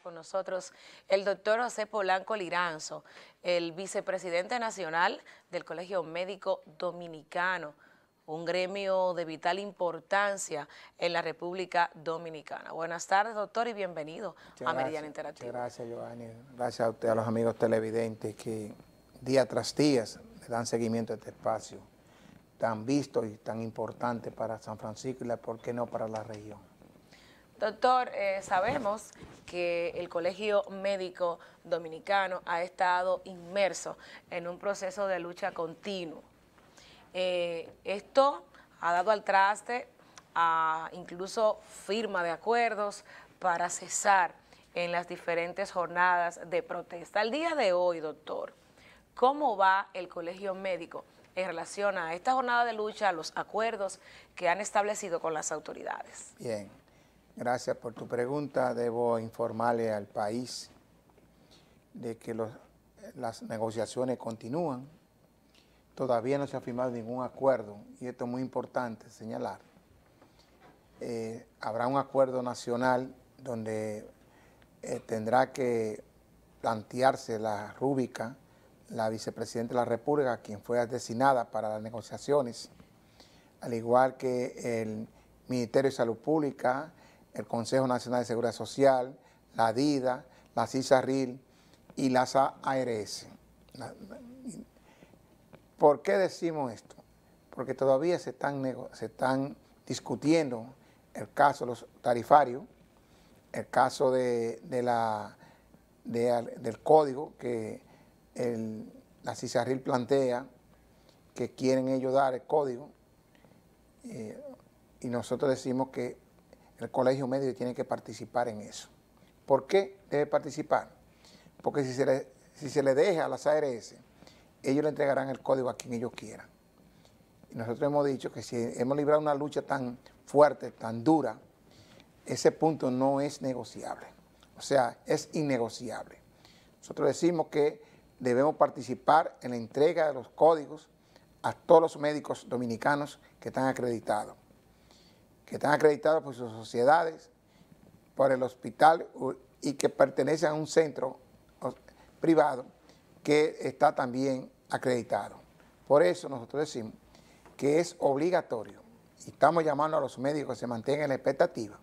con nosotros el doctor José Polanco Liranzo, el vicepresidente nacional del Colegio Médico Dominicano, un gremio de vital importancia en la República Dominicana. Buenas tardes, doctor, y bienvenido a Meridiana Interactivo. gracias, Giovanni. Gracias a usted, a los amigos televidentes que día tras día le dan seguimiento a este espacio tan visto y tan importante para San Francisco y, la, ¿por qué no, para la región? Doctor, eh, sabemos que el Colegio Médico Dominicano ha estado inmerso en un proceso de lucha continuo. Eh, esto ha dado al traste a incluso firma de acuerdos para cesar en las diferentes jornadas de protesta. Al día de hoy, doctor, ¿cómo va el Colegio Médico en relación a esta jornada de lucha, a los acuerdos que han establecido con las autoridades? Bien. Gracias por tu pregunta. Debo informarle al país de que las negociaciones continúan. Todavía no se ha firmado ningún acuerdo y esto es muy importante señalar. Eh, habrá un acuerdo nacional donde eh, tendrá que plantearse la rúbrica la vicepresidenta de la República, quien fue designada para las negociaciones, al igual que el Ministerio de Salud Pública, el Consejo Nacional de Seguridad Social, la DIDA, la CISARIL y las ARS. ¿Por qué decimos esto? Porque todavía se están, se están discutiendo el caso de los tarifarios, el caso de, la, del código que la CISARIL plantea, que quieren ellos dar el código, eh, y nosotros decimos que el colegio medio tiene que participar en eso. ¿Por qué debe participar? Porque si se le, si se le deja a las ARS, ellos le entregarán el código a quien ellos quieran. Y nosotros hemos dicho que si hemos librado una lucha tan fuerte, tan dura, ese punto no es negociable. O sea, es innegociable. Nosotros decimos que debemos participar en la entrega de los códigos a todos los médicos dominicanos que están acreditados que están acreditados por sus sociedades, por el hospital y que pertenecen a un centro privado que está también acreditado. Por eso nosotros decimos que es obligatorio, y estamos llamando a los médicos que se mantengan la expectativa,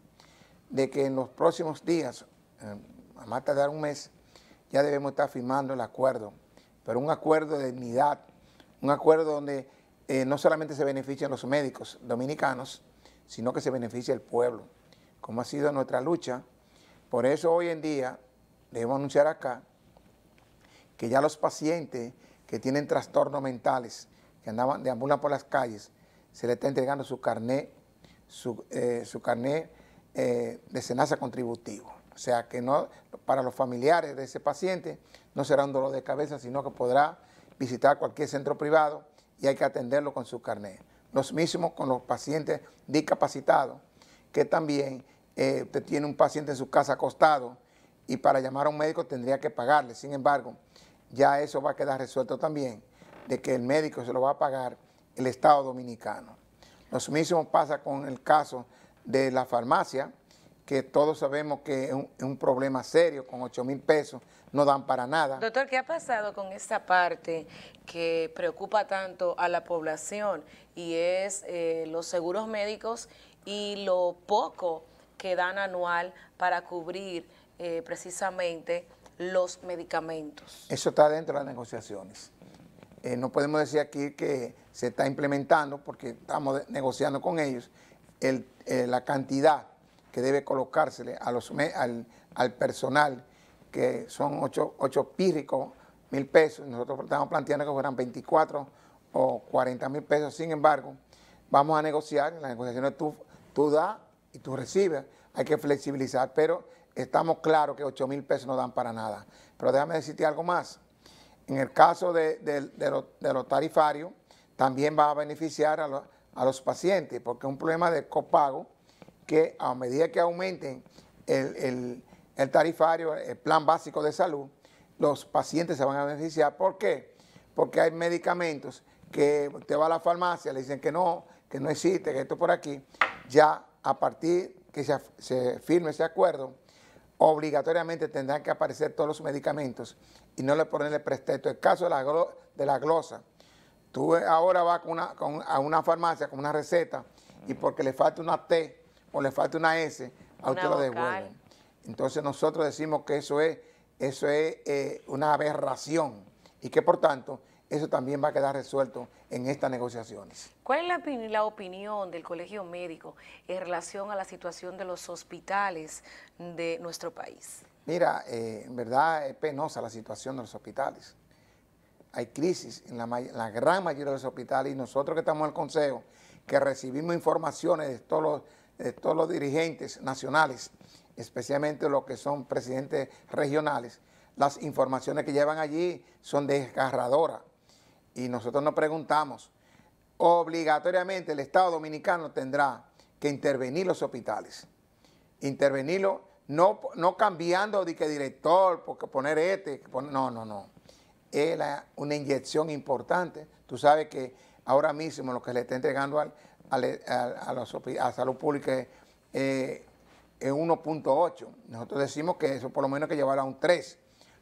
de que en los próximos días, a más tardar un mes, ya debemos estar firmando el acuerdo, pero un acuerdo de dignidad, un acuerdo donde eh, no solamente se benefician los médicos dominicanos, sino que se beneficie el pueblo, como ha sido nuestra lucha. Por eso hoy en día debemos anunciar acá que ya los pacientes que tienen trastornos mentales, que andaban deambulan por las calles, se le está entregando su carnet, su, eh, eh, de cenaza contributivo. O sea que no, para los familiares de ese paciente no será un dolor de cabeza, sino que podrá visitar cualquier centro privado y hay que atenderlo con su carnet los mismos con los pacientes discapacitados, que también usted eh, tiene un paciente en su casa acostado y para llamar a un médico tendría que pagarle. Sin embargo, ya eso va a quedar resuelto también, de que el médico se lo va a pagar el Estado Dominicano. Lo mismos pasa con el caso de la farmacia, que todos sabemos que es un, problema serio, con 8 mil pesos no dan para nada. Doctor, ¿qué ha pasado con esta parte que preocupa tanto a la población y es eh, los seguros médicos y lo poco que dan anual para cubrir eh, precisamente los medicamentos? Eso está dentro de las negociaciones. Eh, no podemos decir aquí que se está implementando porque estamos negociando con ellos el, la cantidad que debe colocársele al, personal, que son 8, pírricos, mil pesos. Nosotros estamos planteando que fueran 24 o 40 mil pesos. Sin embargo, vamos a negociar. Las negociaciones tú, tú das y tú recibes. Hay que flexibilizar, pero estamos claros que 8 mil pesos no dan para nada. Pero déjame decirte algo más. En el caso de, los tarifarios, también va a beneficiar a, a los pacientes, porque es un problema de copago que a medida que aumenten el, tarifario, el plan básico de salud, los pacientes se van a beneficiar. ¿Por qué? Porque hay medicamentos que te va a la farmacia, le dicen que no, que no existe, que esto por aquí. Ya a partir que se, firme ese acuerdo, obligatoriamente tendrán que aparecer todos los medicamentos y no le ponen el pretexto. El caso de la, de la glosa. Tú ahora vas a una farmacia con una receta y porque le falta una T o le falta una S, a usted lo devuelven. Entonces nosotros decimos que eso es, eso es eh, una aberración y que por tanto eso también va a quedar resuelto en estas negociaciones. ¿Cuál es la, opinión del Colegio Médico en relación a la situación de los hospitales de nuestro país? Mira, eh, en verdad es penosa la situación de los hospitales. Hay crisis en la, la, gran mayoría de los hospitales y nosotros que estamos en el Consejo, que recibimos informaciones de todos los de eh, todos los dirigentes nacionales, especialmente los que son presidentes regionales, las informaciones que llevan allí son desgarradoras. Y nosotros nos preguntamos, obligatoriamente el Estado Dominicano tendrá que intervenir los hospitales, intervenirlo, no, cambiando de que director, porque poner este, no, no, no. Es una inyección importante. Tú sabes que ahora mismo lo que le está entregando al, a, la salud pública eh, es en 1.8. Nosotros decimos que eso por lo menos que llevará a un 3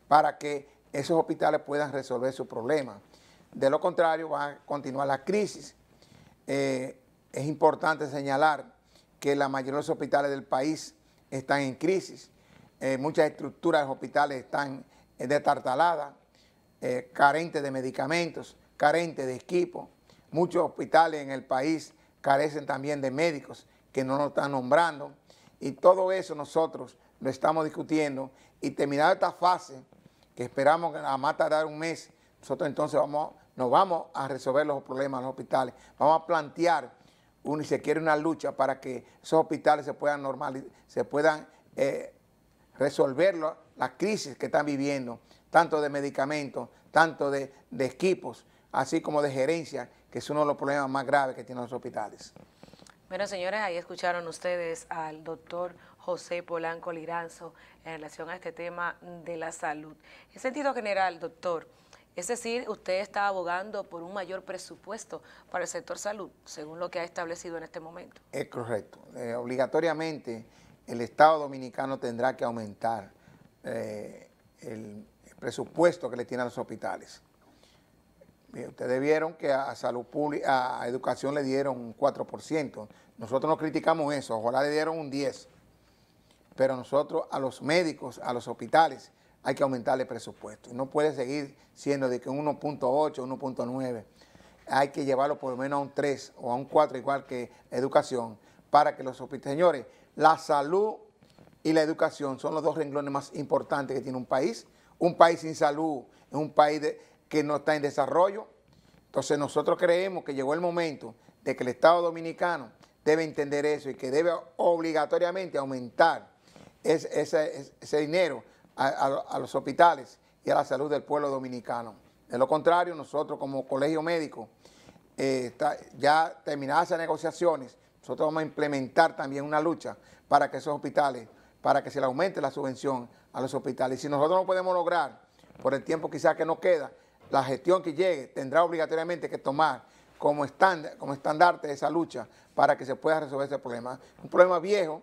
para que esos hospitales puedan resolver su problema. De lo contrario, va a continuar la crisis. Eh, es importante señalar que la mayoría de los hospitales del país están en crisis. Eh, muchas estructuras de hospitales están destartaladas, carentes de medicamentos, carentes de equipo. Muchos hospitales en el país carecen también de médicos que no nos están nombrando. Y todo eso nosotros lo estamos discutiendo y terminada esta fase, que esperamos que a más tardar un mes, nosotros entonces vamos, nos vamos a resolver los problemas en los hospitales. Vamos a plantear, un, si se quiere, una lucha para que esos hospitales se puedan normalizar, se puedan eh, resolver las crisis que están viviendo, tanto de medicamentos, tanto de, de equipos, así como de gerencia que es uno de los problemas más graves que tienen los hospitales. Bueno, señores, ahí escucharon ustedes al doctor José Polanco Liranzo en relación a este tema de la salud. En sentido general, doctor, es decir, usted está abogando por un mayor presupuesto para el sector salud, según lo que ha establecido en este momento. Es correcto. Eh, obligatoriamente el Estado dominicano tendrá que aumentar eh, el presupuesto que le tiene a los hospitales. Ustedes vieron que a, salud pública, a educación le dieron un 4%. Nosotros no criticamos eso, ojalá le dieron un 10%. Pero nosotros a los médicos, a los hospitales, hay que aumentarle el presupuesto. No puede seguir siendo de que un 1.8, 1.9. Hay que llevarlo por lo menos a un 3 o a un 4, igual que educación, para que los hospitales... Señores, la salud y la educación son los dos renglones más importantes que tiene un país. Un país sin salud es un país de que no está en desarrollo. Entonces nosotros creemos que llegó el momento de que el Estado Dominicano debe entender eso y que debe obligatoriamente aumentar ese, dinero a, los hospitales y a la salud del pueblo dominicano. De lo contrario, nosotros como colegio médico, eh, ya terminadas las negociaciones, nosotros vamos a implementar también una lucha para que esos hospitales, para que se le aumente la subvención a los hospitales. Y si nosotros no podemos lograr, por el tiempo quizás que nos queda, la gestión que llegue tendrá obligatoriamente que tomar como, estándar, como estandarte esa lucha para que se pueda resolver ese problema. Un problema viejo,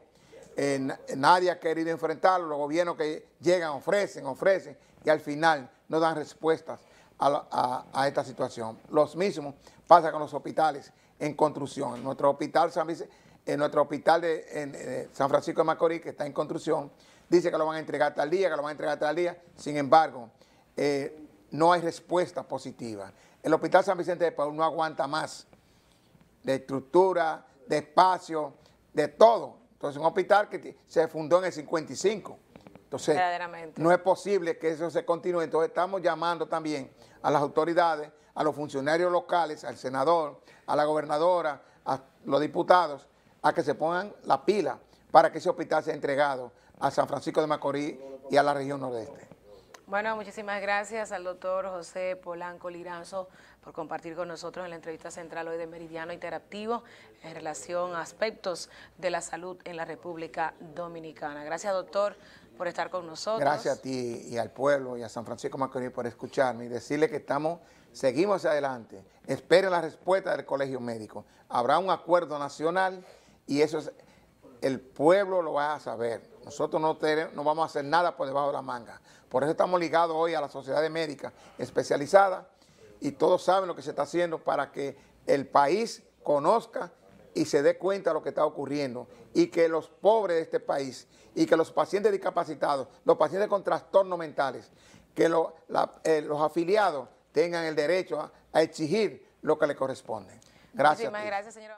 eh, eh, nadie ha querido enfrentarlo, los gobiernos que llegan ofrecen, ofrecen y al final no dan respuestas a, esta situación. Los mismos pasa con los hospitales en construcción. nuestro hospital San, en nuestro hospital de eh, San Francisco de Macorís, que está en construcción, dice que lo van a entregar tal día, que lo van a entregar tal día. Sin embargo, no hay respuesta positiva. El Hospital San Vicente de Paul no aguanta más de estructura, de espacio, de todo. Entonces, un hospital que se fundó en el 55. Entonces, no es posible que eso se continúe. Entonces, estamos llamando también a las autoridades, a los funcionarios locales, al senador, a la gobernadora, a los diputados, a que se pongan la pila para que ese hospital sea entregado a San Francisco de Macorís y a la región nordeste. Bueno, muchísimas gracias al doctor José Polanco Liranzo por compartir con nosotros en la entrevista central hoy de Meridiano Interactivo en relación a aspectos de la salud en la República Dominicana. Gracias, doctor, por estar con nosotros. Gracias a ti y al pueblo y a San Francisco Macorís por escucharme y decirle que estamos, seguimos adelante. Espere la respuesta del Colegio Médico. Habrá un acuerdo nacional y eso es, el pueblo lo va a saber. Nosotros no, no vamos a hacer nada por debajo de la manga. Por eso estamos ligados hoy a la sociedad de médica especializada y todos saben lo que se está haciendo para que el país conozca y se dé cuenta de lo que está ocurriendo y que los pobres de este país y que los pacientes discapacitados, los pacientes con trastornos mentales, que eh, los afiliados tengan el derecho a, exigir lo que le corresponde. Gracias. gracias,